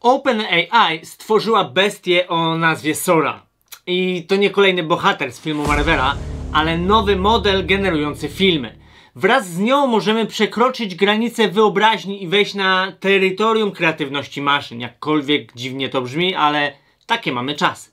OpenAI stworzyła bestię o nazwie Sora. I to nie kolejny bohater z filmu Marvela, ale nowy model generujący filmy. Wraz z nią możemy przekroczyć granice wyobraźni i wejść na terytorium kreatywności maszyn. Jakkolwiek dziwnie to brzmi, ale takie mamy czasy.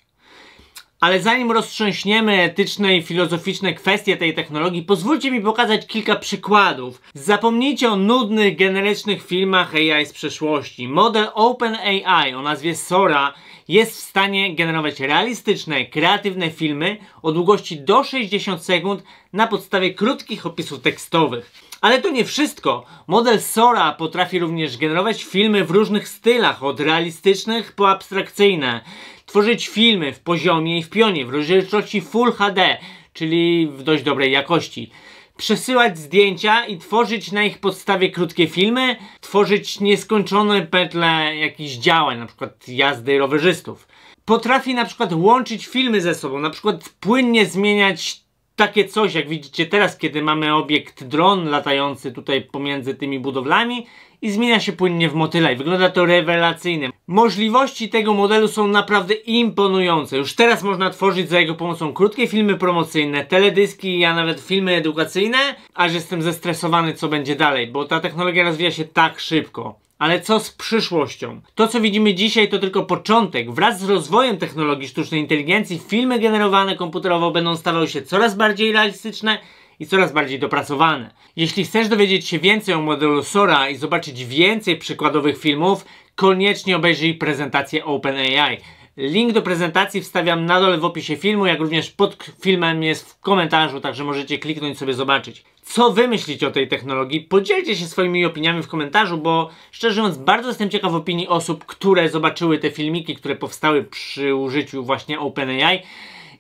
Ale zanim roztrząśniemy etyczne i filozoficzne kwestie tej technologii, pozwólcie mi pokazać kilka przykładów. Zapomnijcie o nudnych, generycznych filmach AI z przeszłości. Model OpenAI o nazwie Sora jest w stanie generować realistyczne, kreatywne filmy o długości do 60 sekund na podstawie krótkich opisów tekstowych. Ale to nie wszystko. Model Sora potrafi również generować filmy w różnych stylach, od realistycznych po abstrakcyjne. Tworzyć filmy w poziomie i w pionie, w rozdzielczości Full HD, czyli w dość dobrej jakości przesyłać zdjęcia i tworzyć na ich podstawie krótkie filmy, tworzyć nieskończone pętle jakichś działań, na przykład jazdy rowerzystów. Potrafi na przykład łączyć filmy ze sobą, na przykład płynnie zmieniać takie coś, jak widzicie teraz, kiedy mamy obiekt dron latający tutaj pomiędzy tymi budowlami i zmienia się płynnie w motyla i wygląda to rewelacyjnie. Możliwości tego modelu są naprawdę imponujące. Już teraz można tworzyć za jego pomocą krótkie filmy promocyjne, teledyski, a nawet filmy edukacyjne, aż jestem zestresowany co będzie dalej, bo ta technologia rozwija się tak szybko. Ale co z przyszłością? To, co widzimy dzisiaj, to tylko początek. Wraz z rozwojem technologii sztucznej inteligencji, filmy generowane komputerowo będą stawały się coraz bardziej realistyczne i coraz bardziej dopracowane. Jeśli chcesz dowiedzieć się więcej o modelu Sora i zobaczyć więcej przykładowych filmów, koniecznie obejrzyj prezentację OpenAI. Link do prezentacji wstawiam na dole w opisie filmu, jak również pod filmem jest w komentarzu, także możecie kliknąć sobie zobaczyć. Co wy myślicie o tej technologii? Podzielcie się swoimi opiniami w komentarzu, bo szczerze mówiąc bardzo jestem ciekaw opinii osób, które zobaczyły te filmiki, które powstały przy użyciu właśnie OpenAI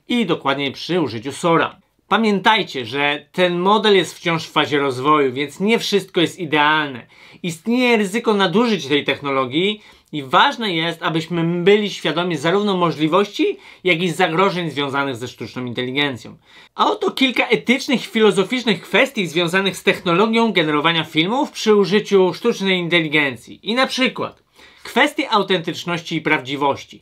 i dokładniej przy użyciu Sora. Pamiętajcie, że ten model jest wciąż w fazie rozwoju, więc nie wszystko jest idealne. Istnieje ryzyko nadużyć tej technologii i ważne jest, abyśmy byli świadomi zarówno możliwości, jak i zagrożeń związanych ze sztuczną inteligencją. A oto kilka etycznych i filozoficznych kwestii związanych z technologią generowania filmów przy użyciu sztucznej inteligencji. I na przykład kwestie autentyczności i prawdziwości.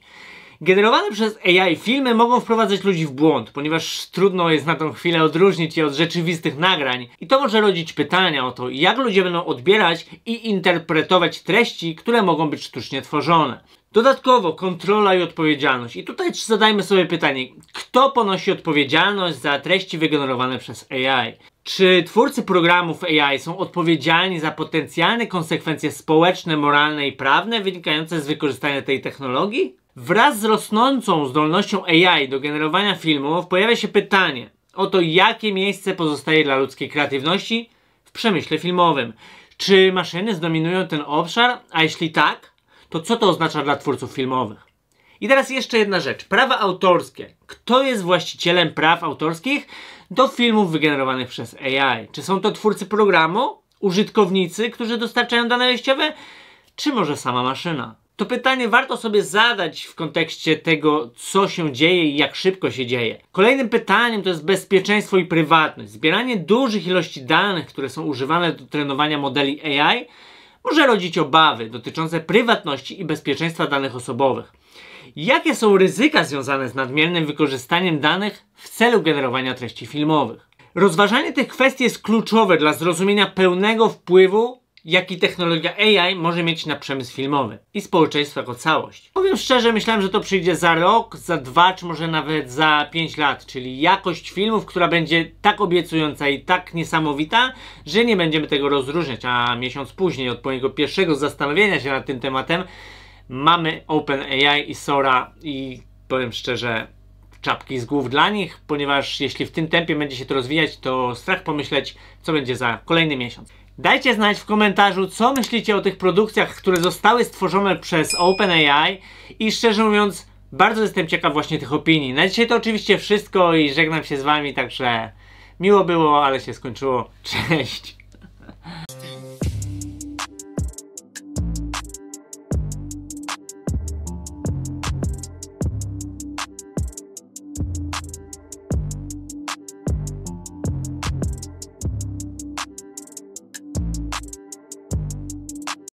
Generowane przez AI filmy mogą wprowadzać ludzi w błąd, ponieważ trudno jest na tą chwilę odróżnić je od rzeczywistych nagrań i to może rodzić pytania o to, jak ludzie będą odbierać i interpretować treści, które mogą być sztucznie tworzone. Dodatkowo kontrola i odpowiedzialność. I tutaj zadajmy sobie pytanie, kto ponosi odpowiedzialność za treści wygenerowane przez AI? Czy twórcy programów AI są odpowiedzialni za potencjalne konsekwencje społeczne, moralne i prawne wynikające z wykorzystania tej technologii? Wraz z rosnącą zdolnością AI do generowania filmów pojawia się pytanie o to, jakie miejsce pozostaje dla ludzkiej kreatywności w przemyśle filmowym. Czy maszyny zdominują ten obszar, a jeśli tak, to co to oznacza dla twórców filmowych? I teraz jeszcze jedna rzecz. Prawa autorskie. Kto jest właścicielem praw autorskich do filmów wygenerowanych przez AI? Czy są to twórcy programu, użytkownicy, którzy dostarczają dane wejściowe, czy może sama maszyna? To pytanie warto sobie zadać w kontekście tego, co się dzieje i jak szybko się dzieje. Kolejnym pytaniem to jest bezpieczeństwo i prywatność. Zbieranie dużych ilości danych, które są używane do trenowania modeli AI, może rodzić obawy dotyczące prywatności i bezpieczeństwa danych osobowych. Jakie są ryzyka związane z nadmiernym wykorzystaniem danych w celu generowania treści filmowych? Rozważanie tych kwestii jest kluczowe dla zrozumienia pełnego wpływu jaki technologia AI może mieć na przemysł filmowy i społeczeństwo jako całość. Powiem szczerze, myślałem, że to przyjdzie za rok, za dwa, czy może nawet za pięć lat, czyli jakość filmów, która będzie tak obiecująca i tak niesamowita, że nie będziemy tego rozróżniać. A miesiąc później, od mojego pierwszego zastanowienia się nad tym tematem, mamy OpenAI i Sora i powiem szczerze, czapki z głów dla nich, ponieważ jeśli w tym tempie będzie się to rozwijać, to strach pomyśleć, co będzie za kolejny miesiąc. Dajcie znać w komentarzu, co myślicie o tych produkcjach, które zostały stworzone przez OpenAI i szczerze mówiąc, bardzo jestem ciekaw właśnie tych opinii. Na dzisiaj to oczywiście wszystko i żegnam się z wami, także miło było, ale się skończyło. Cześć!